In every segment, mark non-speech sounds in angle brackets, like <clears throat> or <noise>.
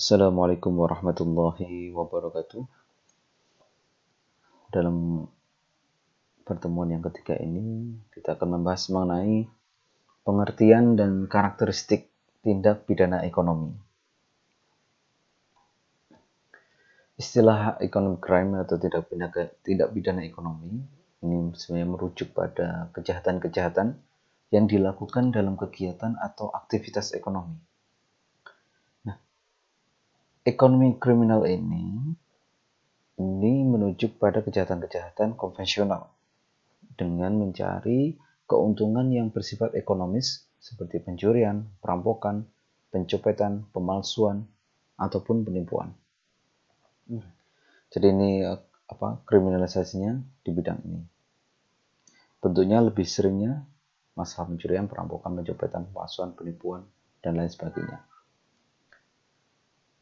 Assalamualaikum warahmatullahi wabarakatuh. Dalam pertemuan yang ketiga ini, kita akan membahas mengenai pengertian dan karakteristik tindak pidana ekonomi. Istilah economic crime atau tindak pidana, tindak pidana ekonomi ini sebenarnya merujuk pada kejahatan-kejahatan yang dilakukan dalam kegiatan atau aktivitas ekonomi ekonomi kriminal ini ini menuju pada kejahatan-kejahatan konvensional dengan mencari keuntungan yang bersifat ekonomis seperti pencurian, perampokan, pencopetan, pemalsuan, ataupun penipuan. Hmm. Jadi ini eh, apa kriminalisasinya di bidang ini. Bentuknya lebih seringnya masalah pencurian, perampokan, pencopetan, pemalsuan, penipuan, dan lain sebagainya.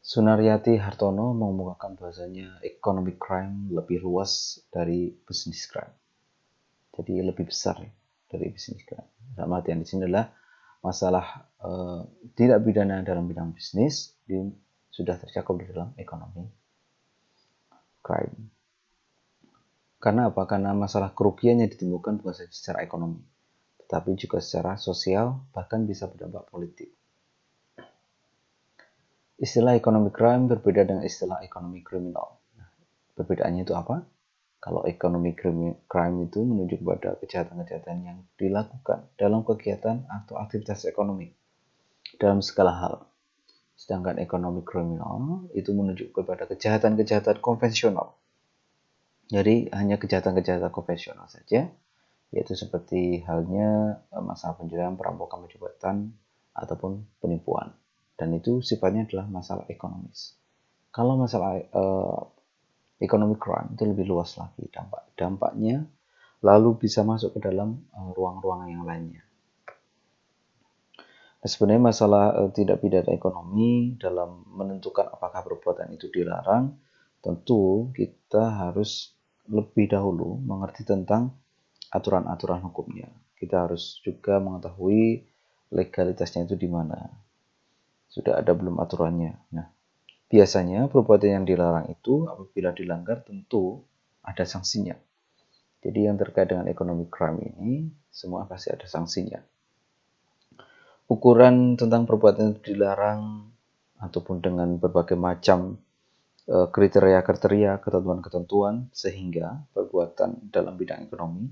Sunaryati Hartono mengemukakan bahasanya economic crime lebih luas dari business crime. Jadi lebih besar ya dari business crime. Dalam artian di sini adalah masalah eh, tidak pidana dalam bidang bisnis sudah tercakup di dalam ekonomi crime. Karena apa? Karena masalah kerugian yang ditimbulkan bukan secara ekonomi, tetapi juga secara sosial, bahkan bisa berdampak politik. Istilah economic crime berbeda dengan istilah ekonomi kriminal. Nah, perbedaannya itu apa? Kalau ekonomi crime itu menunjuk kepada kejahatan-kejahatan yang dilakukan dalam kegiatan atau aktivitas ekonomi dalam segala hal. Sedangkan ekonomi kriminal itu menunjuk kepada kejahatan-kejahatan konvensional. Jadi hanya kejahatan-kejahatan konvensional saja, yaitu seperti halnya eh, masalah penjualan, perampokan, penjubatan, ataupun penipuan dan itu sifatnya adalah masalah ekonomis. Kalau masalah uh, eh, ekonomi crime itu lebih luas lagi dampak dampaknya lalu bisa masuk ke dalam eh, ruang-ruang uh, yang lainnya. Nah, sebenarnya masalah uh, eh, tidak pidana ekonomi dalam menentukan apakah perbuatan itu dilarang tentu kita harus lebih dahulu mengerti tentang aturan-aturan hukumnya. Kita harus juga mengetahui legalitasnya itu di mana sudah ada belum aturannya? Nah, biasanya perbuatan yang dilarang itu apabila dilanggar tentu ada sanksinya. Jadi yang terkait dengan ekonomi crime ini semua pasti ada sanksinya. Ukuran tentang perbuatan yang dilarang ataupun dengan berbagai macam e, kriteria-kriteria, ketentuan-ketentuan sehingga perbuatan dalam bidang ekonomi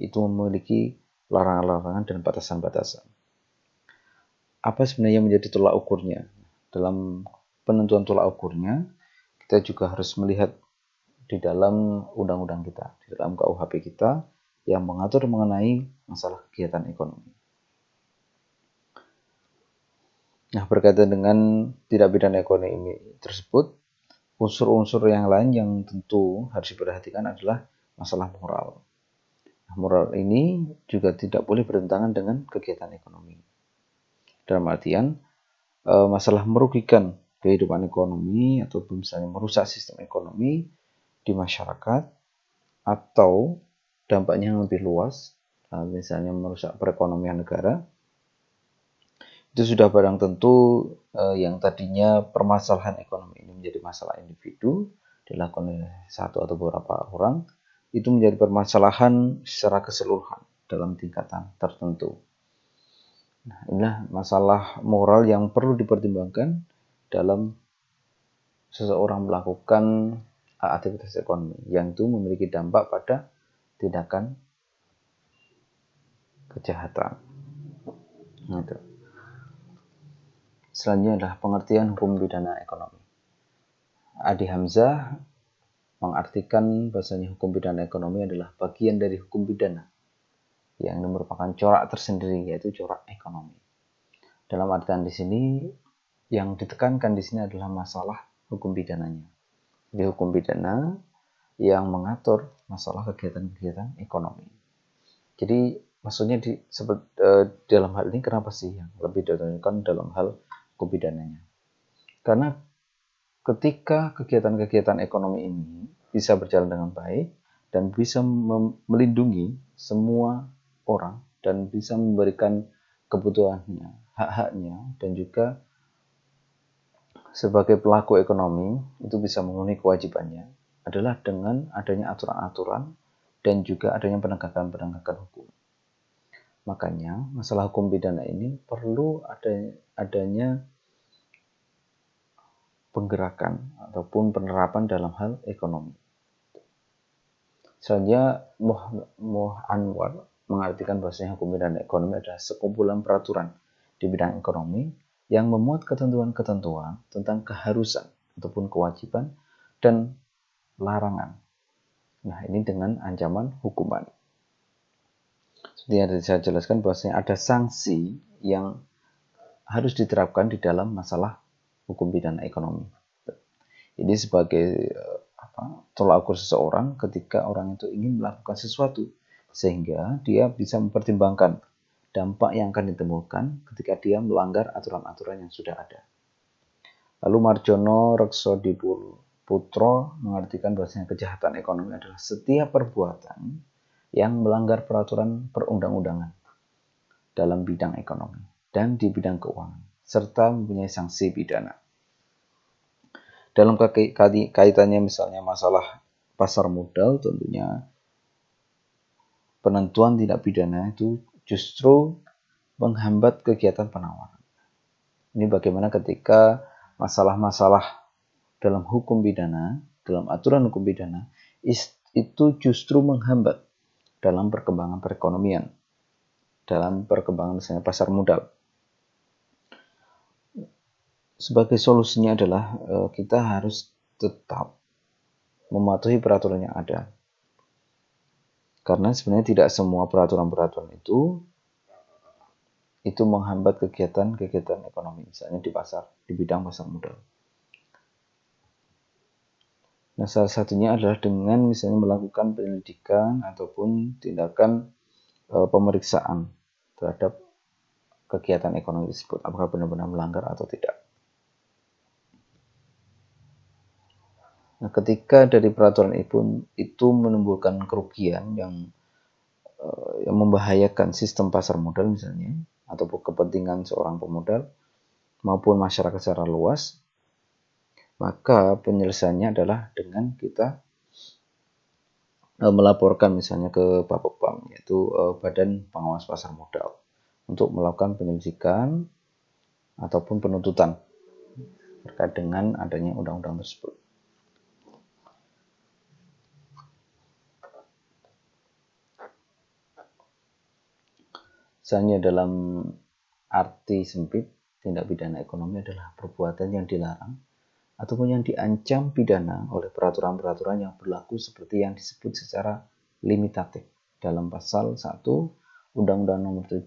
itu memiliki larangan-larangan dan batasan-batasan apa sebenarnya yang menjadi tolak ukurnya. Dalam penentuan tolak ukurnya, kita juga harus melihat di dalam undang-undang kita, di dalam KUHP kita yang mengatur mengenai masalah kegiatan ekonomi. Nah, berkaitan dengan tidak bidang ekonomi tersebut, unsur-unsur yang lain yang tentu harus diperhatikan adalah masalah moral. Nah, moral ini juga tidak boleh bertentangan dengan kegiatan ekonomi dalam artian e, masalah merugikan kehidupan ekonomi atau misalnya merusak sistem ekonomi di masyarakat atau dampaknya yang lebih luas eh, misalnya merusak perekonomian negara itu sudah barang tentu eh, yang tadinya permasalahan ekonomi ini menjadi masalah individu dilakukan oleh satu atau beberapa orang itu menjadi permasalahan secara keseluruhan dalam tingkatan tertentu Nah, inilah masalah moral yang perlu dipertimbangkan dalam seseorang melakukan aktivitas ekonomi yang itu memiliki dampak pada tindakan kejahatan. Nah, itu. Selanjutnya adalah pengertian hukum pidana ekonomi. Adi Hamzah mengartikan bahasanya hukum pidana ekonomi adalah bagian dari hukum pidana yang merupakan corak tersendiri yaitu corak ekonomi. Dalam artian di sini yang ditekankan di sini adalah masalah hukum pidananya. Jadi hukum pidana yang mengatur masalah kegiatan-kegiatan ekonomi. Jadi maksudnya di sebet, e, dalam hal ini kenapa sih yang lebih ditekankan dalam hal hukum pidananya? Karena ketika kegiatan-kegiatan ekonomi ini bisa berjalan dengan baik dan bisa melindungi semua orang dan bisa memberikan kebutuhannya, hak-haknya, dan juga sebagai pelaku ekonomi itu bisa memenuhi kewajibannya adalah dengan adanya aturan-aturan dan juga adanya penegakan-penegakan hukum. Makanya masalah hukum pidana ini perlu adanya, penggerakan ataupun penerapan dalam hal ekonomi. Selanjutnya Moh, Moh Anwar mengartikan bahwasanya hukum dan ekonomi adalah sekumpulan peraturan di bidang ekonomi yang memuat ketentuan-ketentuan tentang keharusan ataupun kewajiban dan larangan. Nah, ini dengan ancaman hukuman. Seperti yang saya jelaskan bahwasanya ada sanksi yang harus diterapkan di dalam masalah hukum pidana ekonomi. Ini sebagai eh, apa, tolak ukur seseorang ketika orang itu ingin melakukan sesuatu sehingga dia bisa mempertimbangkan dampak yang akan ditemukan ketika dia melanggar aturan-aturan yang sudah ada. Lalu Marjono Rekso Putro mengartikan bahwasanya kejahatan ekonomi adalah setiap perbuatan yang melanggar peraturan perundang-undangan dalam bidang ekonomi dan di bidang keuangan, serta mempunyai sanksi pidana. Dalam kaitannya misalnya masalah pasar modal tentunya penentuan tindak pidana itu justru menghambat kegiatan penawaran. Ini bagaimana ketika masalah-masalah dalam hukum pidana, dalam aturan hukum pidana, itu justru menghambat dalam perkembangan perekonomian, dalam perkembangan misalnya pasar modal. Sebagai solusinya adalah eh, kita harus tetap mematuhi peraturan yang ada, karena sebenarnya tidak semua peraturan-peraturan itu itu menghambat kegiatan-kegiatan ekonomi, misalnya di pasar, di bidang pasar modal. Nah, salah satunya adalah dengan misalnya melakukan penyelidikan ataupun tindakan e, pemeriksaan terhadap kegiatan ekonomi tersebut, apakah benar-benar melanggar atau tidak. Nah, ketika dari peraturan itu itu menimbulkan kerugian yang uh, yang membahayakan sistem pasar modal misalnya ataupun kepentingan seorang pemodal maupun masyarakat secara luas, maka penyelesaiannya adalah dengan kita uh, melaporkan misalnya ke Bank yaitu uh, Badan Pengawas Pasar Modal untuk melakukan penyelidikan ataupun penuntutan terkait dengan adanya undang-undang tersebut. Misalnya dalam arti sempit, tindak pidana ekonomi adalah perbuatan yang dilarang ataupun yang diancam pidana oleh peraturan-peraturan yang berlaku seperti yang disebut secara limitatif dalam pasal 1 Undang-Undang Nomor 7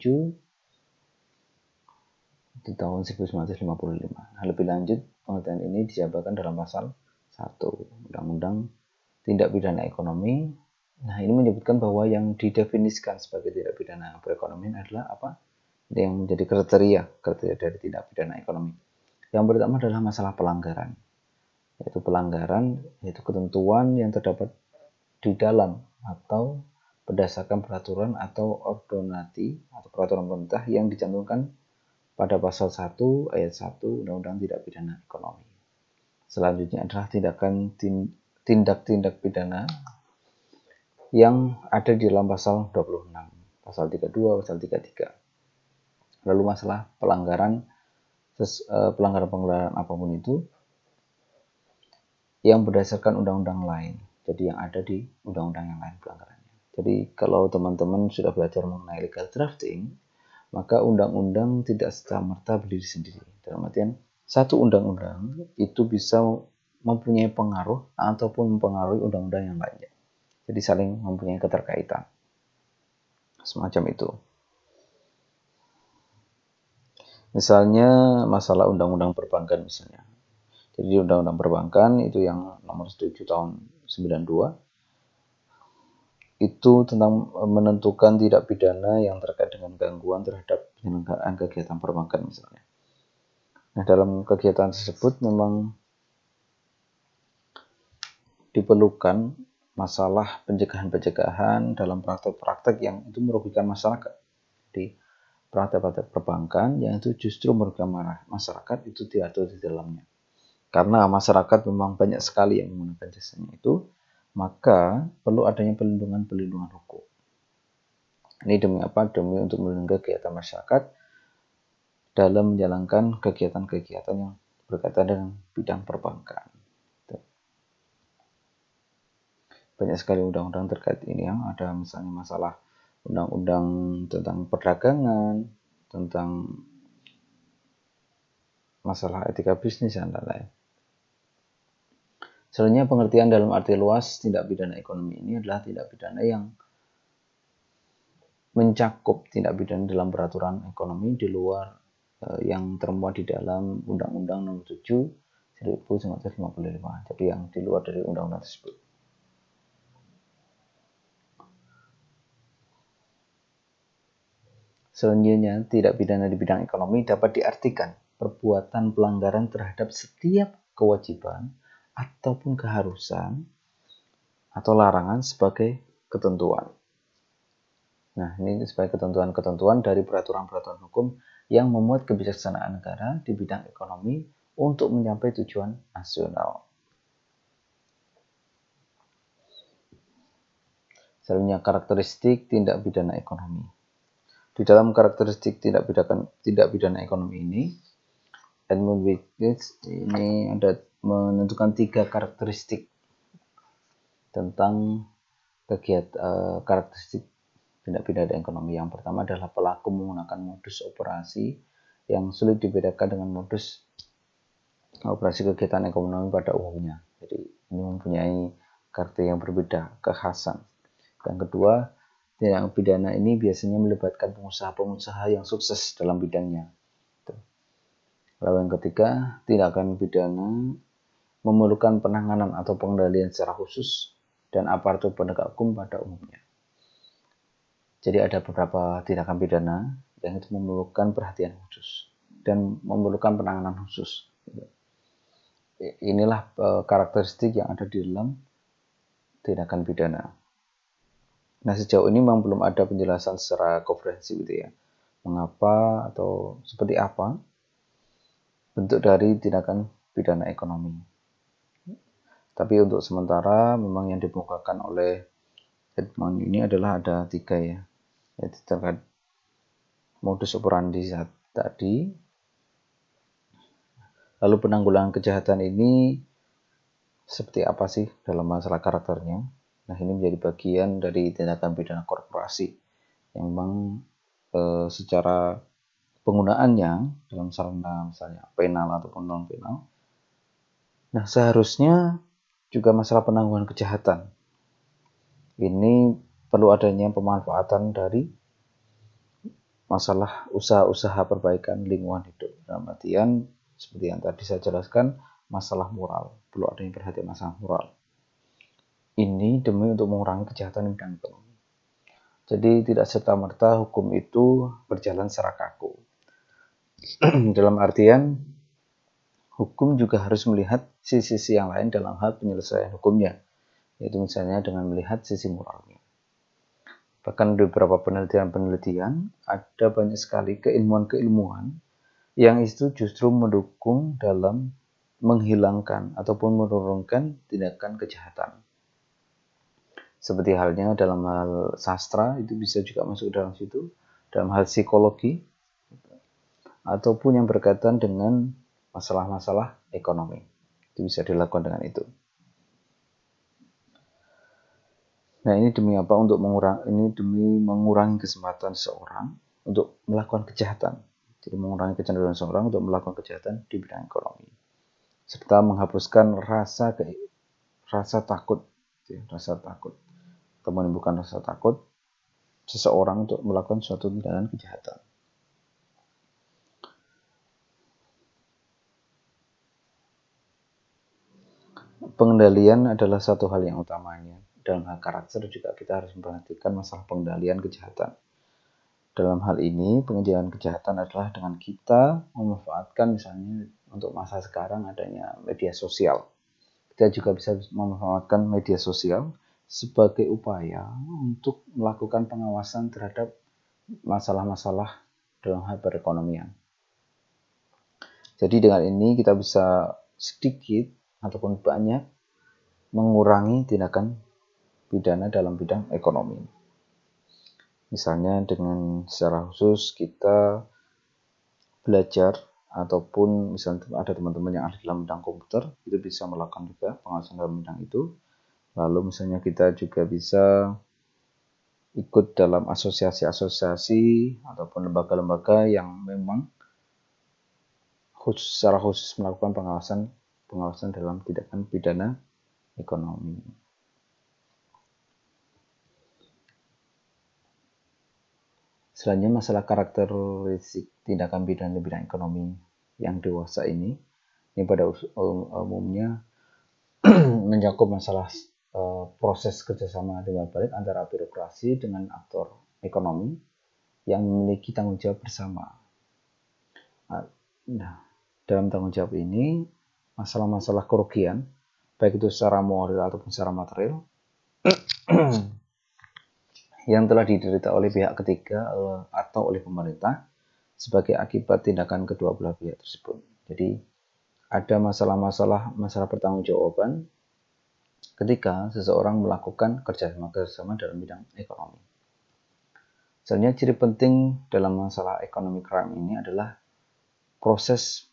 di tahun 1955. Nah, lebih lanjut, pengertian ini dijabarkan dalam pasal 1 Undang-Undang Tindak Pidana Ekonomi Nah, ini menyebutkan bahwa yang didefinisikan sebagai tindak pidana perekonomian adalah apa? Yang menjadi kriteria, kriteria dari tindak pidana ekonomi. Yang pertama adalah masalah pelanggaran. Yaitu pelanggaran, yaitu ketentuan yang terdapat di dalam atau berdasarkan peraturan atau ordonati atau peraturan pemerintah yang dicantumkan pada pasal 1 ayat 1 Undang-Undang Tindak Pidana Ekonomi. Selanjutnya adalah tindakan tindak-tindak pidana yang ada di dalam pasal 26, pasal 32, pasal 33. Lalu masalah pelanggaran pelanggaran-pelanggaran e, apapun itu yang berdasarkan undang-undang lain. Jadi yang ada di undang-undang yang lain pelanggarannya. Jadi kalau teman-teman sudah belajar mengenai legal drafting, maka undang-undang tidak serta merta berdiri sendiri. Dalam artian satu undang-undang itu bisa mempunyai pengaruh ataupun mempengaruhi undang-undang yang lainnya. Jadi saling mempunyai keterkaitan. Semacam itu. Misalnya masalah undang-undang perbankan misalnya. Jadi undang-undang perbankan itu yang nomor 7 tahun 92 itu tentang menentukan tidak pidana yang terkait dengan gangguan terhadap penyelenggaraan kegiatan perbankan misalnya. Nah, dalam kegiatan tersebut memang diperlukan masalah pencegahan-pencegahan dalam praktek-praktek yang itu merugikan masyarakat di praktek-praktek perbankan yang itu justru merugikan masyarakat itu diatur di dalamnya karena masyarakat memang banyak sekali yang menggunakan jasanya itu maka perlu adanya perlindungan-perlindungan hukum ini demi apa? demi untuk melindungi kegiatan masyarakat dalam menjalankan kegiatan-kegiatan yang berkaitan dengan bidang perbankan banyak sekali undang-undang terkait ini yang ada misalnya masalah undang-undang tentang perdagangan tentang masalah etika bisnis dan lain-lain. Selanjutnya pengertian dalam arti luas tindak pidana ekonomi ini adalah tindak pidana yang mencakup tindak pidana dalam peraturan ekonomi di luar eh, yang termuat di dalam Undang-Undang Nomor 7 1955. Jadi yang di luar dari undang-undang tersebut. Selanjutnya, tidak pidana di bidang ekonomi dapat diartikan perbuatan pelanggaran terhadap setiap kewajiban ataupun keharusan atau larangan sebagai ketentuan. Nah, ini sebagai ketentuan-ketentuan dari peraturan-peraturan hukum yang memuat kebijaksanaan negara di bidang ekonomi untuk mencapai tujuan nasional. Selanjutnya, karakteristik tindak pidana ekonomi. Di dalam karakteristik tindak pidakan tindak pidana ekonomi ini, Edmund Wickes ini ada menentukan tiga karakteristik tentang kegiatan uh, eh, karakteristik tindak pidana ekonomi. Yang pertama adalah pelaku menggunakan modus operasi yang sulit dibedakan dengan modus operasi kegiatan ekonomi pada umumnya. Jadi ini mempunyai karakter yang berbeda, kekhasan. Yang kedua, tindak pidana ini biasanya melibatkan pengusaha-pengusaha yang sukses dalam bidangnya. Lalu yang ketiga, tindakan pidana memerlukan penanganan atau pengendalian secara khusus dan aparatur penegak hukum pada umumnya. Jadi ada beberapa tindakan pidana yang itu memerlukan perhatian khusus dan memerlukan penanganan khusus. Inilah e, karakteristik yang ada di dalam tindakan pidana. Nah sejauh ini memang belum ada penjelasan secara konferensi gitu ya. Mengapa atau seperti apa bentuk dari tindakan pidana ekonomi. Tapi untuk sementara memang yang dibukakan oleh Edmond ini adalah ada tiga ya. Yaitu terkait modus operandi saat tadi. Lalu penanggulangan kejahatan ini seperti apa sih dalam masalah karakternya? Nah, ini menjadi bagian dari tindakan pidana korporasi yang memang e, secara penggunaannya dalam sarana misalnya penal ataupun non penal. Nah, seharusnya juga masalah penangguhan kejahatan. Ini perlu adanya pemanfaatan dari masalah usaha-usaha perbaikan lingkungan hidup. Dalam artian seperti yang tadi saya jelaskan, masalah moral. Perlu adanya perhatian masalah moral ini demi untuk mengurangi kejahatan yang gantung. Jadi tidak serta-merta hukum itu berjalan secara kaku. <clears throat> dalam artian, hukum juga harus melihat sisi-sisi yang lain dalam hal penyelesaian hukumnya, yaitu misalnya dengan melihat sisi moralnya. Bahkan di beberapa penelitian-penelitian, ada banyak sekali keilmuan-keilmuan yang itu justru mendukung dalam menghilangkan ataupun menurunkan tindakan kejahatan. Seperti halnya dalam hal sastra itu bisa juga masuk dalam situ, dalam hal psikologi ataupun yang berkaitan dengan masalah-masalah ekonomi. Itu bisa dilakukan dengan itu. Nah, ini demi apa? Untuk mengurang ini demi mengurangi kesempatan seorang untuk melakukan kejahatan. Jadi mengurangi kecenderungan seorang untuk melakukan kejahatan di bidang ekonomi. Serta menghapuskan rasa ke, rasa takut, rasa takut atau menimbulkan rasa takut seseorang untuk melakukan suatu tindakan kejahatan. Pengendalian adalah satu hal yang utamanya. Dalam hal karakter juga kita harus memperhatikan masalah pengendalian kejahatan. Dalam hal ini, pengendalian kejahatan adalah dengan kita memanfaatkan misalnya untuk masa sekarang adanya media sosial. Kita juga bisa memanfaatkan media sosial sebagai upaya untuk melakukan pengawasan terhadap masalah-masalah dalam hal perekonomian. Jadi dengan ini kita bisa sedikit ataupun banyak mengurangi tindakan pidana dalam bidang ekonomi. Misalnya dengan secara khusus kita belajar ataupun misalnya ada teman-teman yang ahli dalam bidang komputer itu bisa melakukan juga pengawasan dalam bidang itu Lalu misalnya kita juga bisa ikut dalam asosiasi-asosiasi ataupun lembaga-lembaga yang memang khusus, secara khusus melakukan pengawasan pengawasan dalam tindakan pidana ekonomi. Selanjutnya masalah karakteristik tindakan pidana bidang ekonomi yang dewasa ini, ini pada um, umumnya <clears throat> mencakup masalah Eh, proses kerjasama dengan balik antara birokrasi dengan aktor ekonomi yang memiliki tanggung jawab bersama. Ah, nah, dalam tanggung jawab ini, masalah-masalah kerugian, baik itu secara moral ataupun secara material, <clears throat> yang telah diderita oleh pihak ketiga eh, atau oleh pemerintah sebagai akibat tindakan kedua belah pihak tersebut. Jadi, ada masalah-masalah masalah pertanggungjawaban ketika seseorang melakukan kerjasama-kerjasama dalam bidang ekonomi. Selanjutnya, ciri penting dalam masalah ekonomi crime ini adalah proses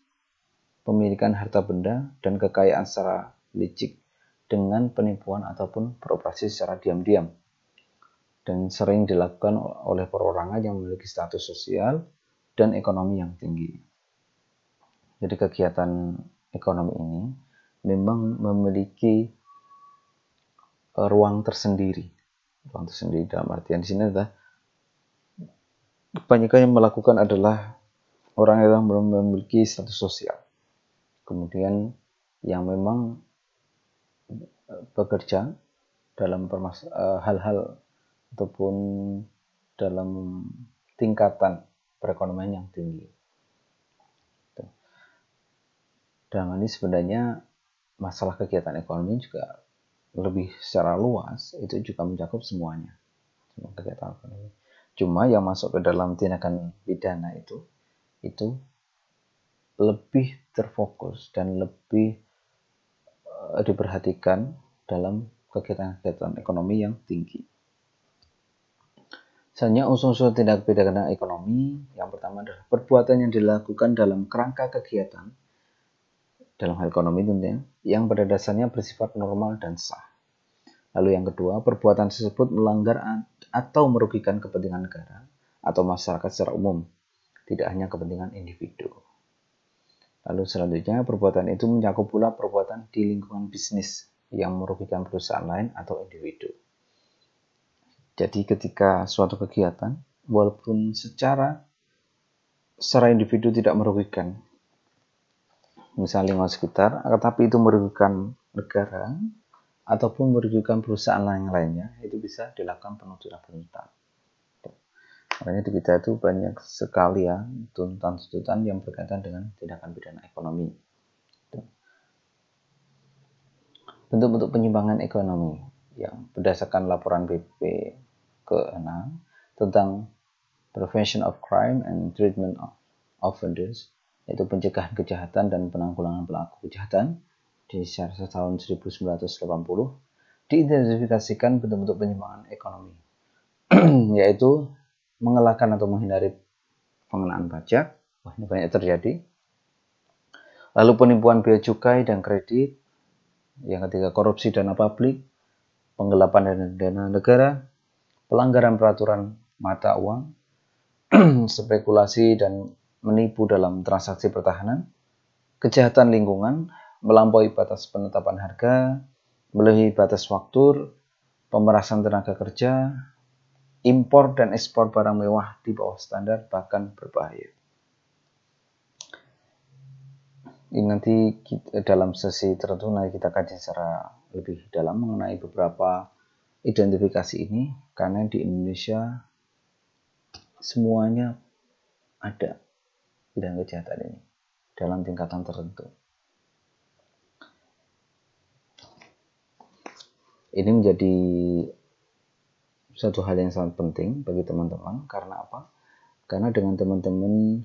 pemilikan harta benda dan kekayaan secara licik dengan penipuan ataupun beroperasi secara diam-diam dan sering dilakukan oleh perorangan yang memiliki status sosial dan ekonomi yang tinggi. Jadi kegiatan ekonomi ini memang memiliki Eh, ruang tersendiri. Ruang tersendiri dalam artian di sini adalah kebanyakan yang melakukan adalah orang yang belum memiliki status sosial. Kemudian yang memang eh, bekerja dalam eh, hal-hal ataupun dalam tingkatan perekonomian yang tinggi. Dalam ini sebenarnya masalah kegiatan ekonomi juga lebih secara luas itu juga mencakup semuanya. Cuma kegiatan ekonomi. Cuma yang masuk ke dalam tindakan pidana itu itu lebih terfokus dan lebih uh, diperhatikan dalam kegiatan-kegiatan ekonomi yang tinggi. misalnya unsur-unsur tindak pidana ekonomi yang pertama adalah perbuatan yang dilakukan dalam kerangka kegiatan dalam hal ekonomi tentunya, yang pada dasarnya bersifat normal dan sah. Lalu yang kedua, perbuatan tersebut melanggar atau merugikan kepentingan negara atau masyarakat secara umum, tidak hanya kepentingan individu. Lalu selanjutnya, perbuatan itu mencakup pula perbuatan di lingkungan bisnis yang merugikan perusahaan lain atau individu. Jadi ketika suatu kegiatan, walaupun secara secara individu tidak merugikan, misalnya lingkungan sekitar, tetapi itu merugikan negara ataupun merugikan perusahaan lain lainnya, itu bisa dilakukan penuntutan penuntutan. Makanya di kita itu banyak sekali ya tuntutan-tuntutan yang berkaitan dengan tindakan pidana ekonomi. Bentuk-bentuk penyimpangan ekonomi yang berdasarkan laporan BP ke-6 tentang Prevention of Crime and Treatment of Offenders yaitu pencegahan kejahatan dan penanggulangan pelaku kejahatan di Syariah tahun 1980 diidentifikasikan bentuk-bentuk penyimpangan ekonomi <clears throat> yaitu mengelakkan atau menghindari pengenaan pajak wah ini banyak terjadi lalu penipuan biaya cukai dan kredit yang ketiga korupsi dana publik penggelapan dana, dana negara pelanggaran peraturan mata uang <clears throat> spekulasi dan menipu dalam transaksi pertahanan, kejahatan lingkungan, melampaui batas penetapan harga, melebihi batas waktu, pemerasan tenaga kerja, impor dan ekspor barang mewah di bawah standar bahkan berbahaya. Ini nanti kita, dalam sesi tertentu nanti kita kaji secara lebih dalam mengenai beberapa identifikasi ini karena di Indonesia semuanya ada bidang kejahatan ini dalam tingkatan tertentu. Ini menjadi satu hal yang sangat penting bagi teman-teman karena apa? Karena dengan teman-teman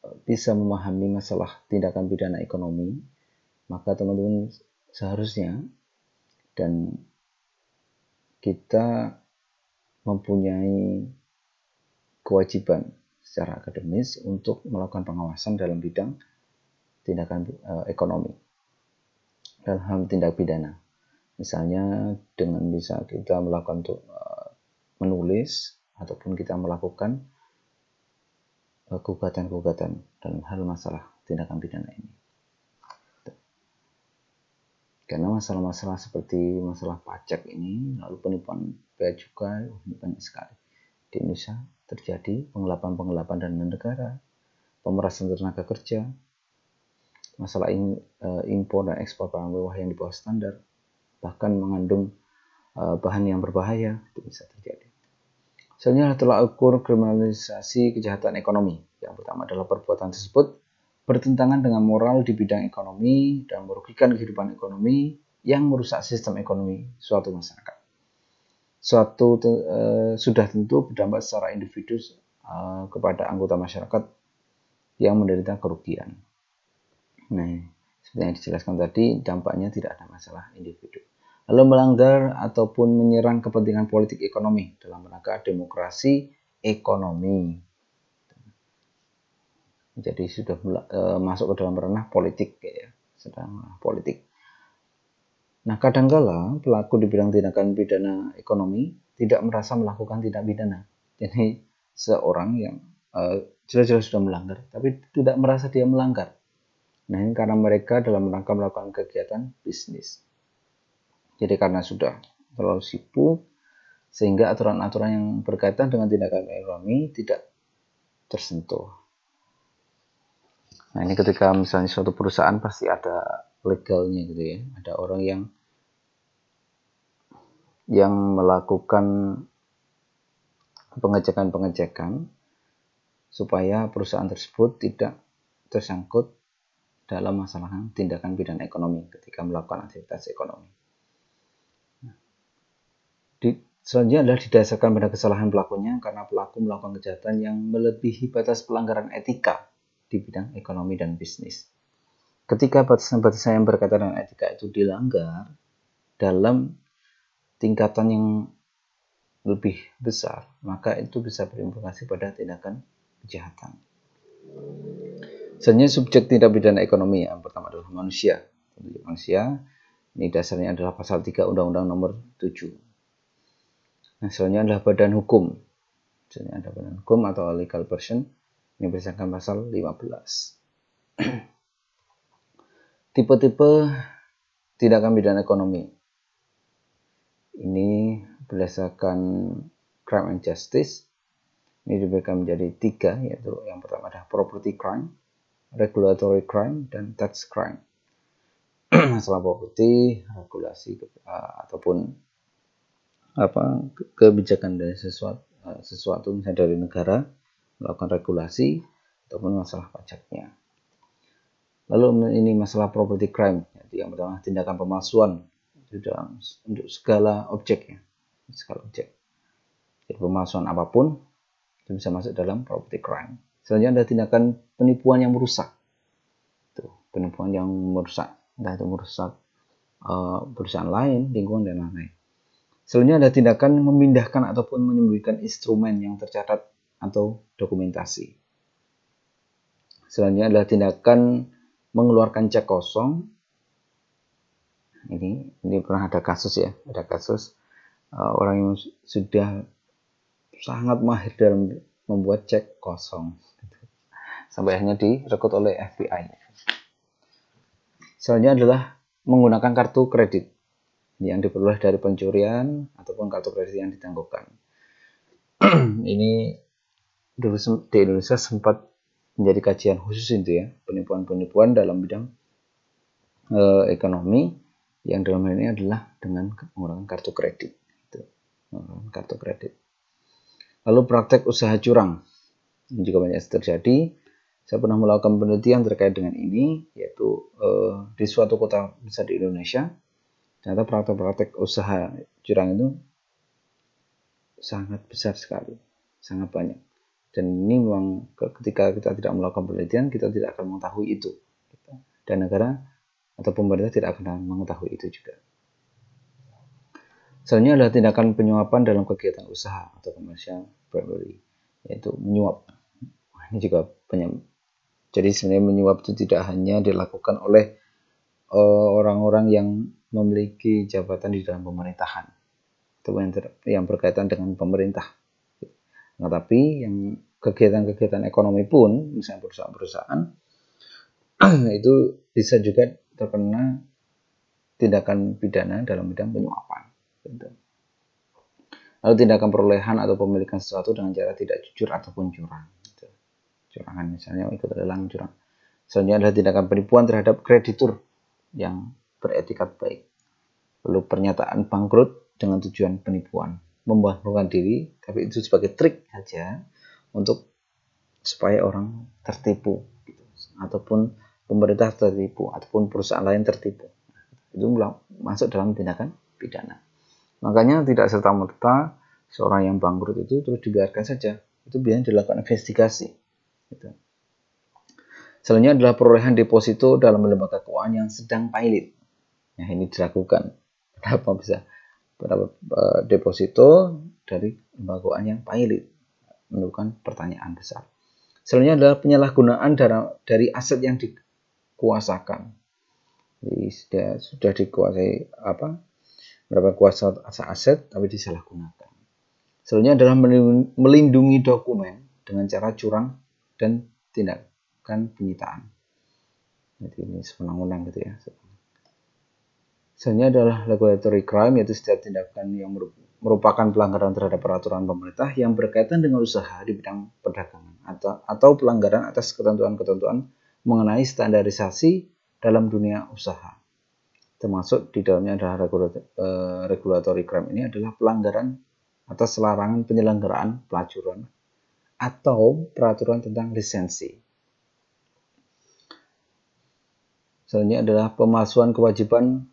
eh, bisa memahami masalah tindakan pidana ekonomi, maka teman-teman seharusnya dan kita mempunyai kewajiban secara akademis untuk melakukan pengawasan dalam bidang tindakan e, ekonomi dalam hal tindak pidana. Misalnya dengan bisa kita melakukan untuk e, menulis ataupun kita melakukan eh, gugatan-gugatan dalam hal masalah tindakan pidana ini. Karena masalah-masalah seperti masalah pajak ini, lalu penipuan bea cukai, banyak sekali. Di Indonesia terjadi penggelapan-penggelapan dana negara, pemerasan tenaga kerja, masalah in, e, impor dan ekspor barang mewah yang di bawah standar, bahkan mengandung e, bahan yang berbahaya, itu bisa terjadi. Selanjutnya telah ukur kriminalisasi kejahatan ekonomi. Yang pertama adalah perbuatan tersebut bertentangan dengan moral di bidang ekonomi dan merugikan kehidupan ekonomi yang merusak sistem ekonomi suatu masyarakat suatu uh, sudah tentu berdampak secara individu uh, kepada anggota masyarakat yang menderita kerugian. Nah, seperti yang dijelaskan tadi, dampaknya tidak ada masalah individu. Lalu melanggar ataupun menyerang kepentingan politik ekonomi dalam rangka demokrasi ekonomi. Jadi sudah eh, masuk ke dalam ranah politik ya, sedang politik. Nah, kadangkala pelaku di bidang tindakan pidana ekonomi tidak merasa melakukan tindak pidana. Jadi seorang yang eh, jelas-jelas uh, sudah melanggar, tapi tidak merasa dia melanggar. Nah, ini karena mereka dalam rangka melakukan kegiatan bisnis. Jadi karena sudah terlalu sibuk, sehingga aturan-aturan yang berkaitan dengan tindakan ekonomi tidak tersentuh. Nah, ini ketika misalnya suatu perusahaan pasti ada legalnya gitu ya. Ada orang yang yang melakukan pengecekan-pengecekan supaya perusahaan tersebut tidak tersangkut dalam masalah tindakan bidang ekonomi ketika melakukan aktivitas ekonomi. Di, selanjutnya adalah didasarkan pada kesalahan pelakunya karena pelaku melakukan kejahatan yang melebihi batas pelanggaran etika di bidang ekonomi dan bisnis. Ketika batasan-batasan yang berkaitan dengan etika itu dilanggar dalam tingkatan yang lebih besar, maka itu bisa berimplikasi pada tindakan kejahatan. Selanjutnya subjek tindak pidana ekonomi yang pertama adalah manusia. Manusia ini dasarnya adalah pasal 3 Undang-Undang nomor 7. Nah, selanjutnya adalah badan hukum. Selanjutnya ada badan hukum atau legal person ini berdasarkan pasal 15. <clears throat> Tipe-tipe tindakan pidana ekonomi ini berdasarkan crime and justice ini diberikan menjadi tiga yaitu yang pertama adalah property crime regulatory crime dan tax crime <clears throat> masalah properti regulasi eh, ataupun apa kebijakan dari sesuatu eh, sesuatu misalnya dari negara melakukan regulasi ataupun masalah pajaknya lalu ini masalah property crime yaitu yang pertama tindakan pemalsuan itu dalam untuk segala objeknya segala objek jadi pemalsuan apapun itu bisa masuk dalam property crime selanjutnya ada tindakan penipuan yang merusak itu penipuan yang merusak entah itu merusak uh, perusahaan lain lingkungan dan lain-lain selanjutnya ada tindakan memindahkan ataupun menyembunyikan instrumen yang tercatat atau dokumentasi selanjutnya adalah tindakan mengeluarkan cek kosong ini ini pernah ada kasus ya ada kasus uh, orang yang sudah sangat mahir dalam membuat cek kosong sampai akhirnya direkrut oleh FBI Soalnya adalah menggunakan kartu kredit yang diperoleh dari pencurian ataupun kartu kredit yang ditangguhkan <clears throat> ini di Indonesia sempat menjadi kajian khusus itu ya penipuan-penipuan dalam bidang e, ekonomi yang dalam hal ini adalah dengan menggunakan kartu kredit gitu. kartu kredit lalu praktek usaha curang ini juga banyak terjadi saya pernah melakukan penelitian terkait dengan ini yaitu eh, di suatu kota besar di Indonesia ternyata praktek-praktek usaha curang itu sangat besar sekali sangat banyak dan ini memang ketika kita tidak melakukan penelitian kita tidak akan mengetahui itu gitu. dan negara atau pemerintah tidak akan mengetahui itu juga. Selanjutnya adalah tindakan penyuapan dalam kegiatan usaha atau commercial bribery, yaitu menyuap. Ini juga banyak. Jadi sebenarnya menyuap itu tidak hanya dilakukan oleh eh, orang-orang yang memiliki jabatan di dalam pemerintahan, atau yang, yang berkaitan dengan pemerintah. Nah, tapi yang kegiatan-kegiatan ekonomi pun, misalnya perusahaan-perusahaan, <clears throat> itu bisa juga terkena tindakan pidana dalam bidang penyuapan. Lalu tindakan perolehan atau pemilikan sesuatu dengan cara tidak jujur ataupun curang. Gitu. Curangan misalnya oh, ikut lelang curang. Selanjutnya adalah tindakan penipuan terhadap kreditur yang beretikat baik. Lalu pernyataan bangkrut dengan tujuan penipuan. Membangunkan diri, tapi itu sebagai trik saja untuk supaya orang tertipu. Gitu. Ataupun pemerintah tertipu ataupun perusahaan lain tertipu itu masuk dalam tindakan pidana makanya tidak serta merta seorang yang bangkrut itu terus dibiarkan saja itu biasanya dilakukan investigasi gitu. selanjutnya adalah perolehan deposito dalam lembaga keuangan yang sedang pilot nah ini dilakukan berapa <laughs> bisa berapa eh, deposito dari lembaga keuangan yang pilot melakukan pertanyaan besar selanjutnya adalah penyalahgunaan dari aset yang di kuasakan. Jadi sudah, sudah dikuasai apa? Berapa kuasa aset tapi disalahgunakan. Selanjutnya adalah melindungi dokumen dengan cara curang dan tindakan penyitaan. Jadi ini semenang-menang gitu ya. Selanjutnya adalah regulatory crime yaitu setiap tindakan yang merupakan pelanggaran terhadap peraturan pemerintah yang berkaitan dengan usaha di bidang perdagangan atau, atau pelanggaran atas ketentuan-ketentuan mengenai standarisasi dalam dunia usaha. Termasuk di dalamnya adalah eh, regulatory crime ini adalah pelanggaran atas larangan penyelenggaraan pelacuran atau peraturan tentang lisensi. Selanjutnya adalah pemalsuan kewajiban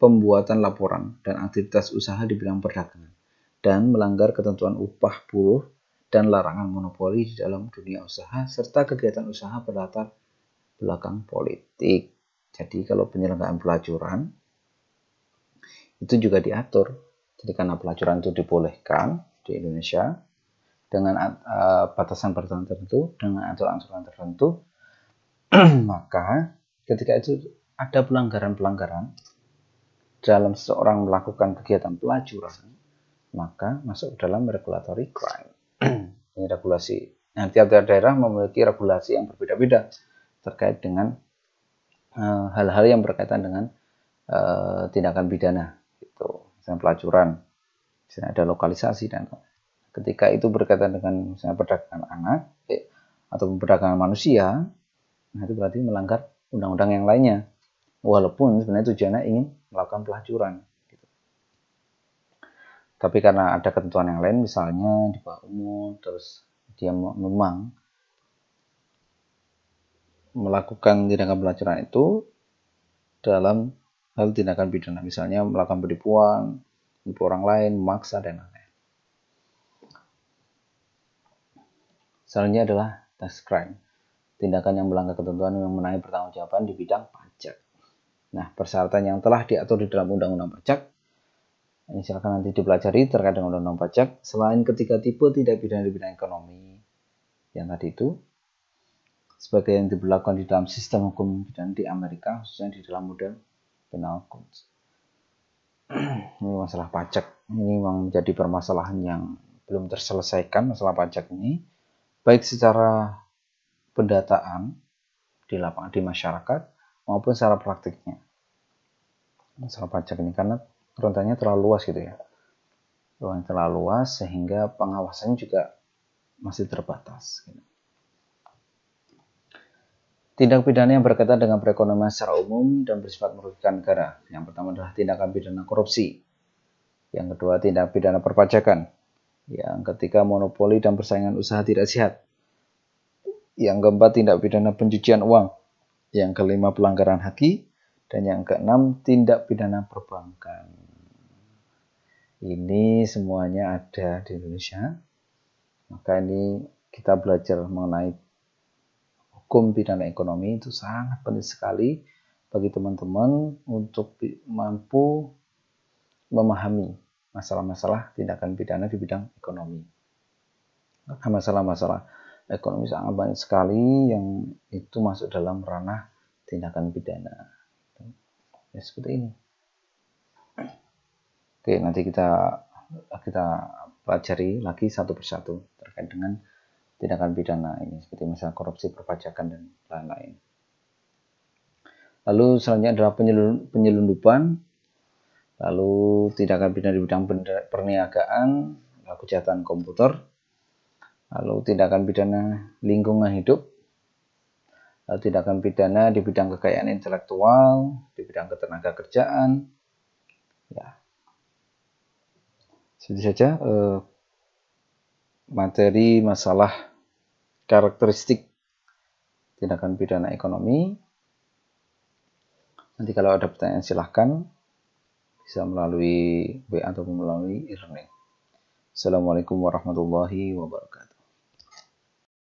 pembuatan laporan dan aktivitas usaha di bidang perdagangan dan melanggar ketentuan upah buruh dan larangan monopoli di dalam dunia usaha serta kegiatan usaha berlatar belakang politik. Jadi kalau penyelenggaraan pelacuran itu juga diatur. Jadi karena pelacuran itu dibolehkan di Indonesia dengan batasan-batasan eh, tertentu, dengan aturan-aturan tertentu, <clears throat> maka ketika itu ada pelanggaran-pelanggaran dalam seorang melakukan kegiatan pelacuran, maka masuk dalam regulatory crime ini regulasi. Nah, tiap-tiap daerah memiliki regulasi yang berbeda-beda terkait dengan eh, hal-hal uh, yang berkaitan dengan uh, tindakan pidana, gitu, misalnya pelacuran, misalnya ada lokalisasi dan ketika itu berkaitan dengan misalnya perdagangan anak eh, atau perdagangan manusia, nah itu berarti melanggar undang-undang yang lainnya. Walaupun sebenarnya tujuannya ingin melakukan pelacuran, tapi karena ada ketentuan yang lain misalnya di bawah umur terus dia memang melakukan tindakan pelacuran itu dalam hal tindakan pidana misalnya melakukan penipuan menipu orang lain memaksa dan lain-lain selanjutnya adalah tax crime tindakan yang melanggar ketentuan yang menaik pertanggungjawaban di bidang pajak nah persyaratan yang telah diatur di dalam undang-undang pajak ini silakan nanti dipelajari terkait dengan undang-undang pajak selain ketiga tipe tidak pidana di bidang ekonomi yang tadi itu sebagai yang diberlakukan di dalam sistem hukum pidana di Amerika khususnya di dalam model penal codes <clears throat> ini masalah pajak ini memang menjadi permasalahan yang belum terselesaikan masalah pajak ini baik secara pendataan di lapangan di masyarakat maupun secara praktiknya masalah pajak ini karena rentannya terlalu luas gitu ya ruang terlalu luas sehingga pengawasannya juga masih terbatas. Gitu. Tindak pidana yang berkaitan dengan perekonomian secara umum dan bersifat merugikan negara. Yang pertama adalah tindakan pidana korupsi. Yang kedua tindak pidana perpajakan. Yang ketiga monopoli dan persaingan usaha tidak sehat. Yang keempat tindak pidana pencucian uang. Yang kelima pelanggaran haki. Dan yang keenam, tindak pidana perbankan. Ini semuanya ada di Indonesia. Maka ini kita belajar mengenai hukum pidana ekonomi itu sangat penting sekali bagi teman-teman untuk mampu memahami masalah-masalah tindakan pidana di bidang ekonomi. Maka masalah-masalah ekonomi sangat banyak sekali yang itu masuk dalam ranah tindakan pidana ya seperti ini oke nanti kita kita pelajari lagi satu persatu terkait dengan tindakan pidana ini seperti misalnya korupsi perpajakan dan lain-lain lalu selanjutnya adalah penyelundupan lalu tindakan pidana di bidang perniagaan kejahatan komputer lalu tindakan pidana lingkungan hidup Eh, tindakan pidana di bidang kekayaan intelektual, di bidang ketenaga kerjaan. Ya. Itu saja eh, materi masalah karakteristik tindakan pidana ekonomi. Nanti kalau ada pertanyaan silahkan bisa melalui WA atau melalui e Assalamualaikum warahmatullahi wabarakatuh.